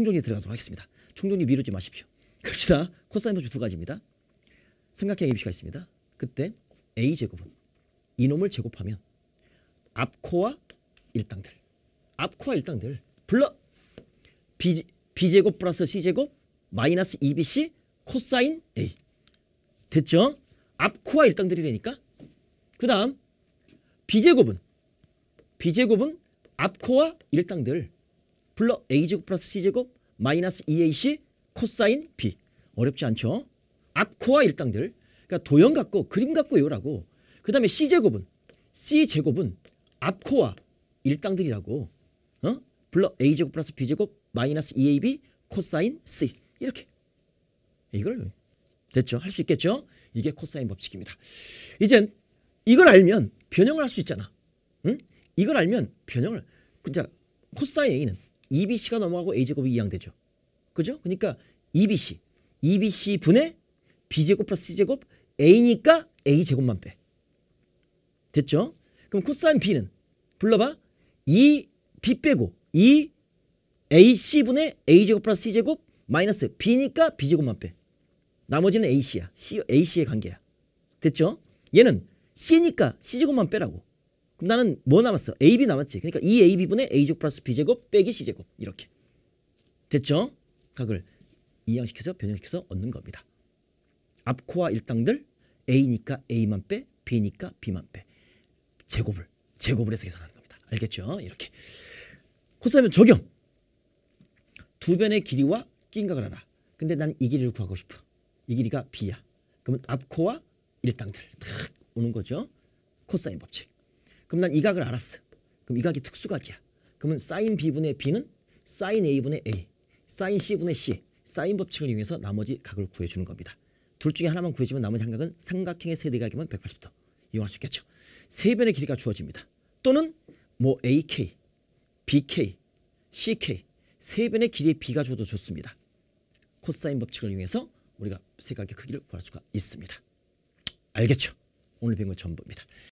충전이 들어가도록 하겠습니다. 충전이 미루지 마십시오. 갑시다. 코사인 변수 두 가지입니다. 삼각형 a b 가 있습니다. 그때 A 제곱은 이놈을 제곱하면 앞코와 일당들 앞코와 일당들 불러 B, B제곱 플러스 C제곱 마이너스 2BC e 코사인 A 됐죠? 앞코와 일당들이라니까 그 다음 B제곱은 B제곱은 앞코와 일당들 불러 a제곱 플러스 c제곱 마이너스 2ac e 코사인 b 어렵지 않죠? 앞코와 일당들 그러니까 도형 같고 그림 같고 요라고 그 다음에 c제곱은 c제곱은 앞코와 일당들이라고 어? 불러 a제곱 플러스 b제곱 마이너스 2ab e 코사인 c 이렇게 이걸 됐죠? 할 수 있겠죠? 이게 코사인 법칙입니다. 이젠 이걸 알면 변형을 할 수 있잖아. 응? 이걸 알면 변형을 진짜 코사인 a는 EBC가 넘어가고 A제곱이 이항되죠. 그죠? 그러니까 EBC. EBC 분의 B제곱 플러스 C제곱 A니까 A제곱만 빼. 됐죠? 그럼 코사인 B는 불러봐. 2 B 빼고 2 AC분의 A제곱 플러스 C제곱 마이너스 B니까 B제곱만 빼. 나머지는 AC야. C, AC의 관계야. 됐죠? 얘는 C니까 C제곱만 빼라고. 나는 뭐 남았어? AB 남았지. 그러니까 2AB분의 A제곱 플러스 B제곱 빼기 C제곱 이렇게. 됐죠? 각을 이양시켜서 변형시켜서 얻는 겁니다. 앞코와 일당들 A니까 A만 빼, B니까 B만 빼. 제곱을, 제곱을 해서 계산하는 겁니다. 알겠죠? 이렇게. 코사면 적용. 두 변의 길이와 낀각을 알아. 근데 난 이 길이를 구하고 싶어. 이 길이가 B야. 그러면 앞코와 일당들 탁 오는 거죠. 코사인 법칙. 그럼 난 이 각을 알았어. 그럼 이 각이 특수각이야. 그러면 사인 B분의 B는 사인 A분의 A, 사인 C분의 C, 사인 법칙을 이용해서 나머지 각을 구해주는 겁니다. 둘 중에 하나만 구해주면 나머지 한 각은 삼각형의 세대각이면 180도 이용할 수 있겠죠. 세 변의 길이가 주어집니다. 또는 뭐 AK, BK, CK 세 변의 길이의 B가 주어도 좋습니다. 코사인 법칙을 이용해서 우리가 세각의 크기를 구할 수가 있습니다. 알겠죠? 오늘 배운 건 전부입니다.